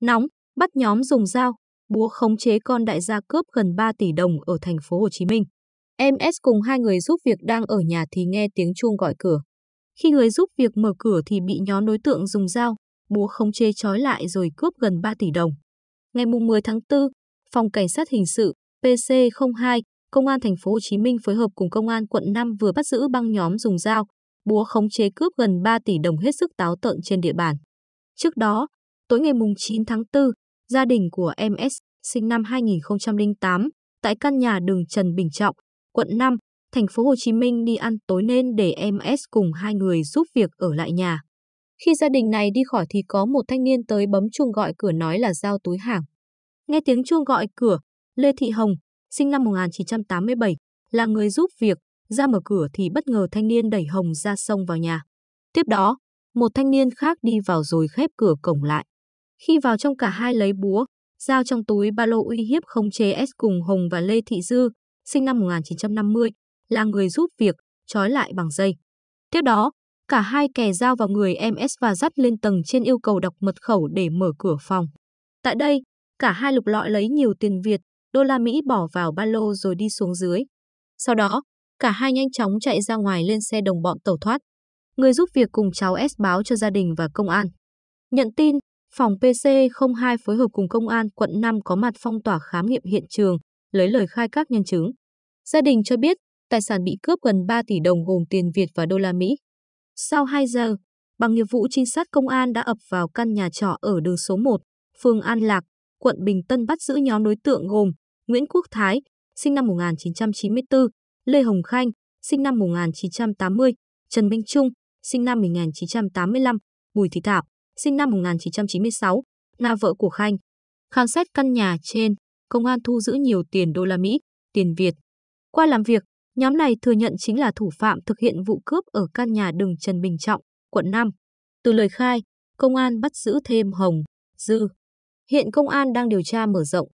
nóng, bắt nhóm dùng dao, búa khống chế con đại gia cướp gần 3 tỷ đồng ở thành phố Hồ Chí Minh. Em S cùng hai người giúp việc đang ở nhà thì nghe tiếng chuông gọi cửa. Khi người giúp việc mở cửa thì bị nhóm đối tượng dùng dao, búa khống chế trói lại rồi cướp gần 3 tỷ đồng. Ngày 10 tháng 4, Phòng Cảnh sát Hình sự PC02, Công an thành phố Hồ Chí Minh phối hợp cùng Công an quận 5 vừa bắt giữ băng nhóm dùng dao, búa khống chế cướp gần 3 tỷ đồng hết sức táo tợn trên địa bàn. Trước đó, Tối ngày 9 tháng 4, gia đình của em S, sinh năm 2008, tại căn nhà đường Trần Bình Trọng, quận 5, thành phố Hồ Chí Minh đi ăn tối nên để em S cùng hai người giúp việc ở lại nhà. Khi gia đình này đi khỏi thì có một thanh niên tới bấm chuông gọi cửa nói là giao túi hàng. Nghe tiếng chuông gọi cửa, Lê Thị Hồng, sinh năm 1987, là người giúp việc, ra mở cửa thì bất ngờ thanh niên đẩy Hồng ra sông vào nhà. Tiếp đó, một thanh niên khác đi vào rồi khép cửa cổng lại. Khi vào trong cả hai lấy búa, dao trong túi ba lô uy hiếp không chế S cùng Hồng và Lê Thị Dư, sinh năm 1950, là người giúp việc, trói lại bằng dây. Tiếp đó, cả hai kè dao vào người MS và dắt lên tầng trên yêu cầu đọc mật khẩu để mở cửa phòng. Tại đây, cả hai lục lọi lấy nhiều tiền Việt, đô la Mỹ bỏ vào ba lô rồi đi xuống dưới. Sau đó, cả hai nhanh chóng chạy ra ngoài lên xe đồng bọn tẩu thoát. Người giúp việc cùng cháu S báo cho gia đình và công an. Nhận tin, Phòng PC02 phối hợp cùng công an quận 5 có mặt phong tỏa khám nghiệm hiện trường, lấy lời khai các nhân chứng. Gia đình cho biết tài sản bị cướp gần 3 tỷ đồng gồm tiền Việt và đô la Mỹ. Sau 2 giờ, bằng nghiệp vụ trinh sát công an đã ập vào căn nhà trọ ở đường số 1, phường An Lạc, quận Bình Tân bắt giữ nhóm đối tượng gồm Nguyễn Quốc Thái, sinh năm 1994, Lê Hồng Khanh, sinh năm 1980, Trần Minh Trung, sinh năm 1985, Bùi Thị Thảo, sinh năm 1996, là vợ của Khanh. Khám xét căn nhà trên, công an thu giữ nhiều tiền đô la Mỹ, tiền Việt. Qua làm việc, nhóm này thừa nhận chính là thủ phạm thực hiện vụ cướp ở căn nhà đường Trần Bình Trọng, quận 5. Từ lời khai, công an bắt giữ thêm Hồng, Dư. Hiện công an đang điều tra mở rộng.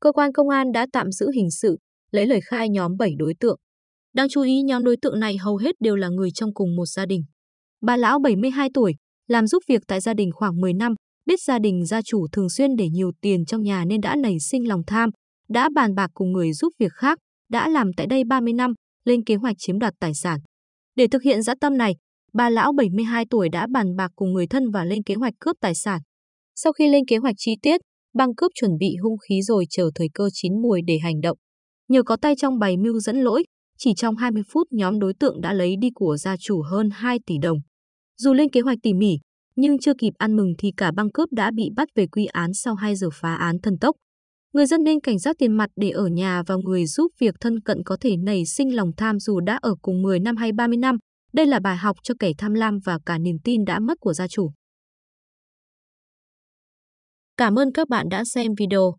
Cơ quan công an đã tạm giữ hình sự, lấy lời khai nhóm 7 đối tượng. Đang chú ý nhóm đối tượng này hầu hết đều là người trong cùng một gia đình. Bà lão 72 tuổi, làm giúp việc tại gia đình khoảng 10 năm, biết gia đình gia chủ thường xuyên để nhiều tiền trong nhà nên đã nảy sinh lòng tham, đã bàn bạc cùng người giúp việc khác, đã làm tại đây 30 năm, lên kế hoạch chiếm đoạt tài sản. Để thực hiện dã tâm này, bà lão 72 tuổi đã bàn bạc cùng người thân và lên kế hoạch cướp tài sản. Sau khi lên kế hoạch chi tiết, băng cướp chuẩn bị hung khí rồi chờ thời cơ chín mùi để hành động. Nhờ có tay trong bày mưu dẫn lỗi, chỉ trong 20 phút nhóm đối tượng đã lấy đi của gia chủ hơn 2 tỷ đồng. Dù lên kế hoạch tỉ mỉ, nhưng chưa kịp ăn mừng thì cả băng cướp đã bị bắt về quy án sau 2 giờ phá án thần tốc. Người dân nên cảnh giác tiền mặt để ở nhà và người giúp việc thân cận có thể nảy sinh lòng tham dù đã ở cùng 10 năm hay 30 năm. Đây là bài học cho kẻ tham lam và cả niềm tin đã mất của gia chủ. Cảm ơn các bạn đã xem video.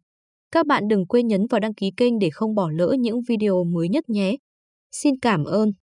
Các bạn đừng quên nhấn vào đăng ký kênh để không bỏ lỡ những video mới nhất nhé. Xin cảm ơn.